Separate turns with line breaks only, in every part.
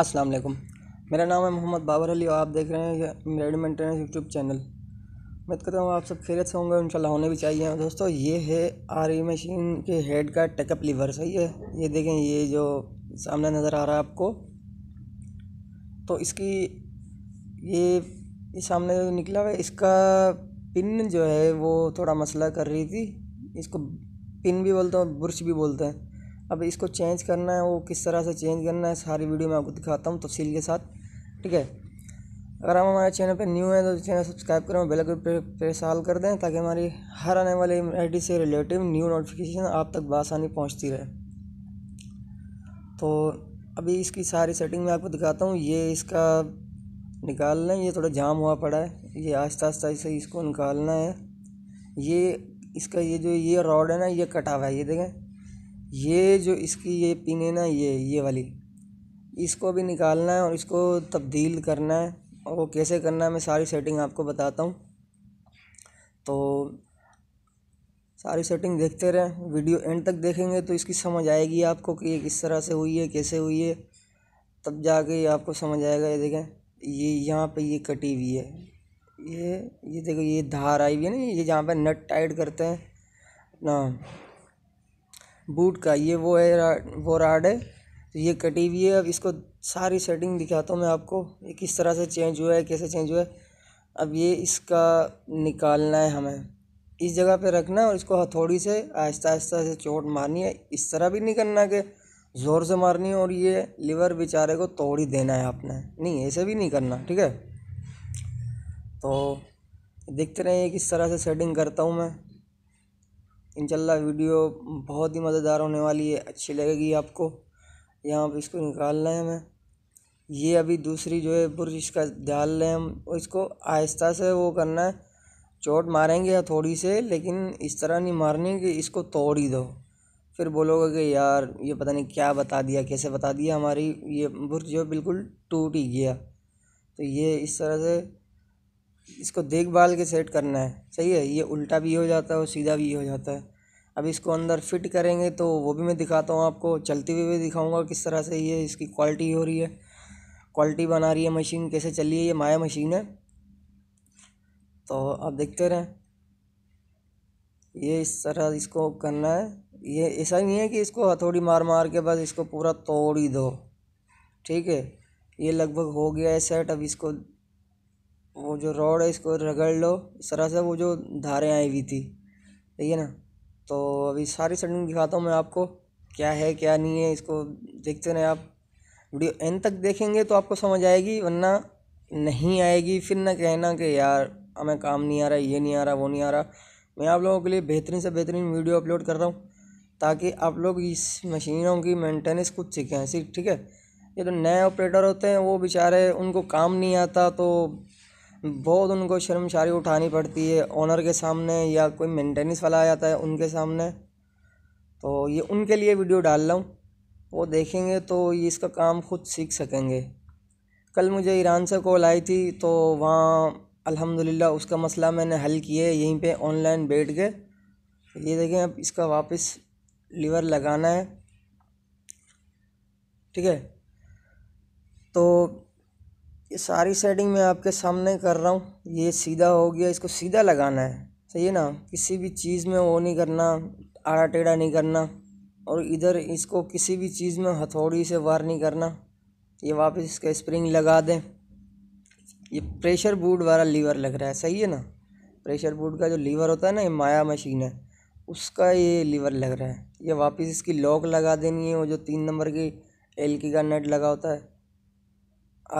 अस्सलाम वालेकुम मेरा नाम है मोहम्मद बाबर अली और आप देख रहे हैं रेड मेंटेनेंस यूट्यूब चैनल मैं कहता हूँ आप सब खैरियत से होंगे इंशाल्लाह होने भी चाहिए दोस्तों ये है आर मशीन e के हेड का टेकअप लीवर सही है ये देखें ये जो सामने नज़र आ रहा है आपको तो इसकी ये, ये सामने जो निकला हुआ इसका पिन जो है वो थोड़ा मसला कर रही थी इसको पिन भी बोलते हैं और भी बोलते हैं अब इसको चेंज करना है वो किस तरह से चेंज करना है सारी वीडियो मैं आपको दिखाता हूँ तफसील के साथ ठीक है अगर हम हमारे चैनल पर न्यू हैं तो चैनल सब्सक्राइब करें बेल आइकन प्रेस कर दें ताकि हमारी हर आने वाली आईडी से रिलेटिव न्यू नोटिफिकेशन आप तक बसानी पहुँचती रहे तो अभी इसकी सारी सेटिंग मैं आपको दिखाता हूँ ये इसका निकालना है ये थोड़ा जाम हुआ पड़ा है ये आस्ता आस्ता से इसको निकालना है ये इसका ये जो ये रॉड है ना ये कटा हुआ है ये देखें ये जो इसकी ये पिन है ना ये ये वाली इसको भी निकालना है और इसको तब्दील करना है और वो कैसे करना है मैं सारी सेटिंग आपको बताता हूँ तो सारी सेटिंग देखते रहें वीडियो एंड तक देखेंगे तो इसकी समझ आएगी आपको कि ये किस तरह से हुई है कैसे हुई है तब जाके आपको समझ आएगा ये देखें ये यहाँ पे ये कटी हुई है ये ये देखो ये धार आई हुई है ना ये जहाँ पे नट टाइट करते हैं अपना बूट का ये वो है वो राड है ये कटी हुई है अब इसको सारी सेटिंग दिखाता हूँ मैं आपको ये किस तरह से चेंज हुआ है कैसे चेंज हुआ है अब ये इसका निकालना है हमें इस जगह पे रखना है और इसको हथौड़ी से आहिस्ता आहिस्ता से चोट मारनी है इस तरह भी नहीं करना कि ज़ोर से मारनी है और ये लीवर बेचारे को तोड़ ही देना है आपने नहीं ऐसे भी नहीं करना ठीक है तो देखते रहें किस तरह से सेटिंग करता हूँ मैं इंशाल्लाह वीडियो बहुत ही मज़ेदार होने वाली है अच्छी लगेगी आपको यहाँ पर इसको निकालना है हमें ये अभी दूसरी जो है बुरज इसका डाल रहे हैं हम इसको आहिस्ता से वो करना है चोट मारेंगे या थोड़ी से लेकिन इस तरह नहीं मारनी कि इसको तोड़ ही दो फिर बोलोगे कि यार ये पता नहीं क्या बता दिया कैसे बता दिया हमारी ये बुरज जो बिल्कुल टूट ही गया तो ये इस तरह से इसको देखभाल के सेट करना है सही है ये उल्टा भी हो जाता है और सीधा भी हो जाता है अब इसको अंदर फिट करेंगे तो वो भी मैं दिखाता हूँ आपको चलती हुई भी दिखाऊँगा किस तरह से ये इसकी क्वालिटी हो रही है क्वालिटी बना रही है मशीन कैसे चली है ये माया मशीन है तो आप देखते रहें ये इस तरह इसको करना है ये ऐसा नहीं है कि इसको हथौड़ी मार मार के बस इसको पूरा तोड़ ही दो ठीक है ये लगभग हो गया है सेट अब इसको वो जो रॉड है इसको रगड़ लो इस तरह से वो जो धारें आई हुई थी ठीक है ना तो अभी सारी सेटिंग दिखाता हूँ मैं आपको क्या है क्या नहीं है इसको देखते रहें आप वीडियो एंड तक देखेंगे तो आपको समझ आएगी वरना नहीं आएगी फिर ना कहना कि यार हमें काम नहीं आ रहा ये नहीं आ रहा वो नहीं आ रहा मैं आप लोगों के लिए बेहतरीन से बेहतरीन वीडियो अपलोड कर रहा हूँ ताकि आप लोग इस मशीनों की मेंटेनेंस कुछ सीखें सिर्फ ठीक है ये तो नए ऑपरेटर होते हैं वो बेचारे उनको काम नहीं आता तो बहुत उनको शर्मशारी उठानी पड़ती है ऑनर के सामने या कोई मेंटेनेंस वाला आ जाता है उनके सामने तो ये उनके लिए वीडियो डाल रहा हूँ वो देखेंगे तो ये इसका काम खुद सीख सकेंगे कल मुझे ईरान से कॉल आई थी तो वहाँ अल्हम्दुलिल्लाह उसका मसला मैंने हल किया है यहीं पे ऑनलाइन बैठ के ये देखें अब इसका वापस लीवर लगाना है ठीक है तो ये सारी सेटिंग मैं आपके सामने कर रहा हूँ ये सीधा हो गया इसको सीधा लगाना है सही है ना किसी भी चीज़ में वो नहीं करना आड़ा टेढ़ा नहीं करना और इधर इसको किसी भी चीज़ में हथौड़ी से वार नहीं करना ये वापस इसका स्प्रिंग लगा दें ये प्रेशर बूट वाला लीवर लग रहा है सही है ना प्रेशर बूट का जो लीवर होता है ना ये माया मशीन है उसका ये लीवर लग रहा है ये वापस इसकी लॉक लगा देनी है वो जो तीन नंबर की एल की का नेट लगा होता है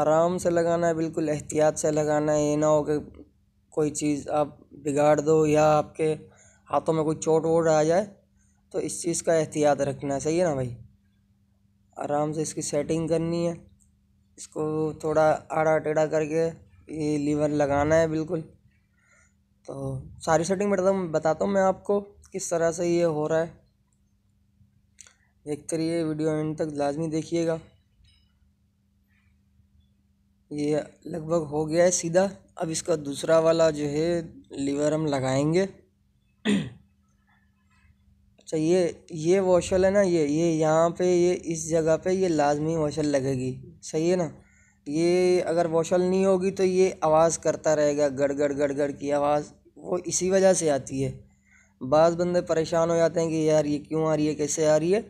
आराम से लगाना है बिल्कुल एहतियात से लगाना है ये ना हो कि कोई चीज़ आप बिगाड़ दो या आपके हाथों में कोई चोट वोट आ जाए तो इस चीज़ का एहतियात रखना है सही है ना भाई आराम से इसकी सेटिंग करनी है इसको थोड़ा आड़ा टेढ़ा करके ये लीवर लगाना है बिल्कुल तो सारी सेटिंग मतलब बताता हूँ मैं आपको किस तरह से ये हो रहा है देख तो करिए वीडियो एंड तक लाजमी देखिएगा ये लगभग हो गया है सीधा अब इसका दूसरा वाला जो है लीवर हम लगाएंगे अच्छा ये ये वॉशल है ना ये ये यहाँ पे ये इस जगह पे ये लाजमी वॉशल लगेगी सही है ना ये अगर वॉशल नहीं होगी तो ये आवाज़ करता रहेगा गड़गड़ गड़गड़ की आवाज़ वो इसी वजह से आती है बाज़ बंदे परेशान हो जाते हैं कि यार ये क्यों आ रही है कैसे आ रही है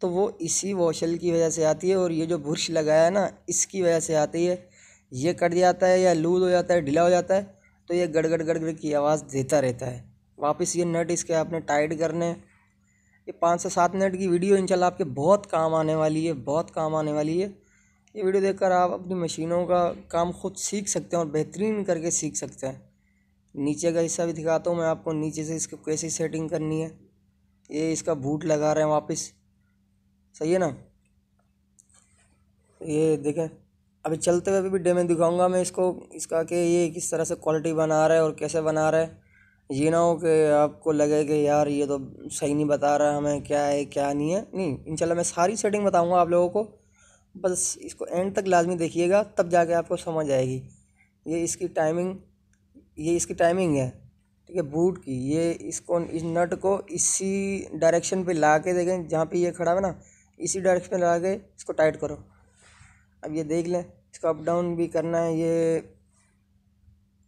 तो वो इसी वॉशल की वजह से आती है और ये जो बुरश लगाया है ना इसकी वजह से आती है ये कट जाता है या लूज हो जाता है ढीला हो जाता है तो ये गड़गड़ गड़गड़ की आवाज़ देता रहता है वापस ये नट इसके आपने टाइट करने ये पाँच से सात मिनट की वीडियो इंशाल्लाह आपके बहुत काम आने वाली है बहुत काम आने वाली है ये वीडियो देखकर आप अपनी मशीनों का काम खुद सीख सकते हैं और बेहतरीन करके सीख सकते हैं नीचे का हिस्सा भी दिखाता हूँ मैं आपको नीचे से इसको कैसे सेटिंग करनी है ये इसका बूट लगा रहे हैं वापस सही है ना ये देखें अभी चलते हुए भी डेमेज दिखाऊंगा मैं इसको इसका कि ये किस तरह से क्वालिटी बना रहा है और कैसे बना रहा है ये ना हो कि आपको लगे कि यार ये तो सही नहीं बता रहा हमें क्या है क्या नहीं है नहीं इंशाल्लाह मैं सारी सेटिंग बताऊंगा आप लोगों को बस इसको एंड तक लाजमी देखिएगा तब जाके आपको समझ आएगी ये इसकी टाइमिंग ये इसकी टाइमिंग है ठीक है बूट की ये इसको इस नट को इसी डायरेक्शन पे ला के देखें जहाँ पे ये खड़ा है ना इसी डायरेक्शन पे ला के इसको टाइट करो अब ये देख लें इसको अप डाउन भी करना है ये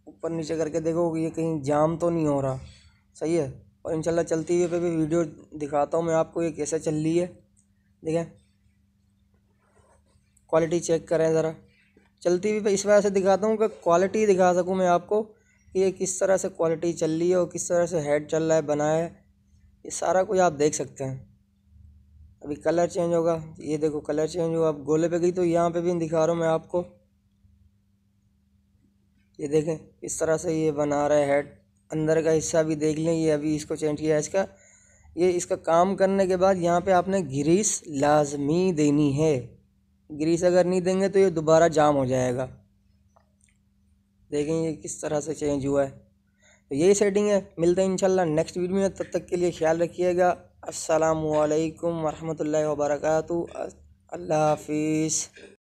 ऊपर नीचे करके देखो ये कहीं जाम तो नहीं हो रहा सही है और इंशाल्लाह चलती हुई पे भी वीडियो दिखाता हूँ मैं आपको ये कैसे चल रही है देखें क्वालिटी चेक करें ज़रा चलती हुई पे इस वजह से दिखाता हूँ कि क्वालिटी दिखा सकूँ मैं आपको कि ये किस तरह से क्वालिटी चल रही है और किस तरह से हेड चल रहा है बना है ये सारा कुछ आप देख सकते हैं अभी कलर चेंज होगा ये देखो कलर चेंज होगा अब गोले पे गई तो यहाँ पे भी दिखा रहा हूँ मैं आपको ये देखें इस तरह से ये बना रहा है हेड अंदर का हिस्सा भी देख लें ये अभी इसको चेंज किया है इसका ये इसका काम करने के बाद यहाँ पे आपने ग्रीस लाजमी देनी है ग्रीस अगर नहीं देंगे तो ये दोबारा जाम हो जाएगा देखें ये किस तरह से चेंज हुआ है तो यही सेटिंग है मिलते हैं इंशाल्लाह नेक्स्ट वीडियो में तब तक के लिए ख्याल रखिएगा السلام علیکم ورحمۃ اللہ وبرکاتہ اللہ حافظ